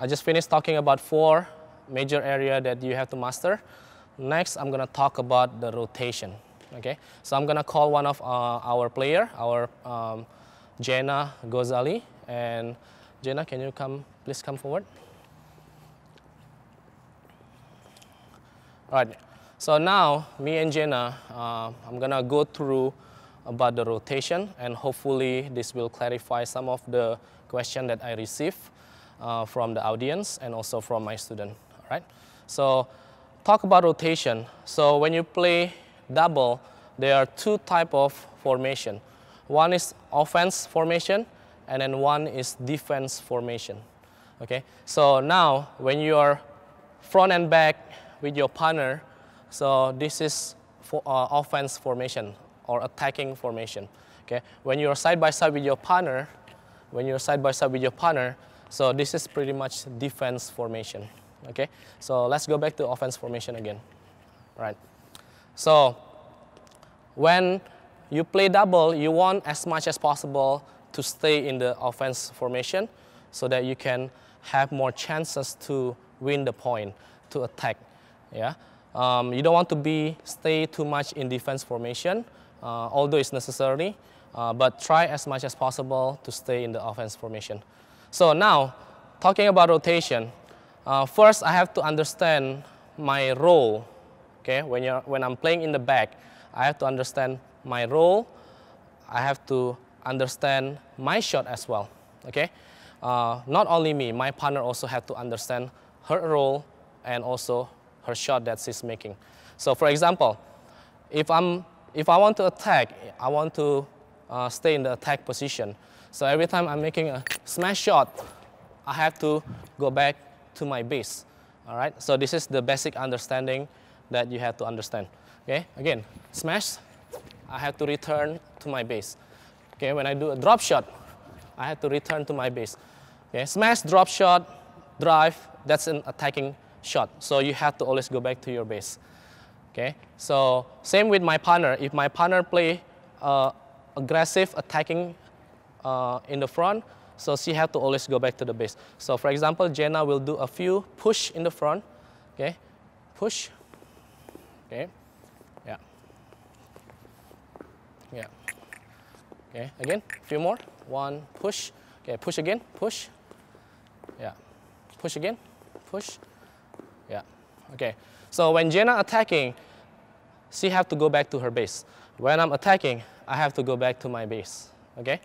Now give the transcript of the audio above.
I just finished talking about four major area that you have to master. Next, I'm gonna talk about the rotation, okay? So I'm gonna call one of uh, our player, our um, Jena Gozali. And Jena, can you come, please come forward? All right, so now me and Jena, uh, I'm gonna go through about the rotation and hopefully this will clarify some of the question that I received uh, from the audience and also from my student. All right. So talk about rotation. So when you play double, there are two type of formation. One is offense formation, and then one is defense formation. Okay. So now when you are front and back with your partner, so this is for, uh, offense formation or attacking formation. Okay. When you are side by side with your partner, when you're side by side with your partner, so this is pretty much defense formation, okay? So let's go back to offense formation again, right? So when you play double, you want as much as possible to stay in the offense formation so that you can have more chances to win the point, to attack, yeah? Um, you don't want to be stay too much in defense formation, uh, although it's necessary, uh, but try as much as possible to stay in the offense formation. So now, talking about rotation, uh, first I have to understand my role. Okay, when you're when I'm playing in the back, I have to understand my role. I have to understand my shot as well. Okay, uh, not only me, my partner also have to understand her role and also per shot that she's making. So for example, if, I'm, if I want to attack, I want to uh, stay in the attack position. So every time I'm making a smash shot, I have to go back to my base. All right, so this is the basic understanding that you have to understand. Okay, again, smash, I have to return to my base. Okay, when I do a drop shot, I have to return to my base. Okay, smash, drop shot, drive, that's an attacking shot. So you have to always go back to your base. Okay. So same with my partner. If my partner play uh, aggressive attacking uh, in the front, so she have to always go back to the base. So for example, Jenna will do a few push in the front. Okay. Push. Okay. Yeah. Yeah. Okay. Again. A few more. One push. Okay. Push again. Push. Yeah. Push again. Push. Okay, so when Jenna attacking, she have to go back to her base. When I'm attacking, I have to go back to my base. Okay,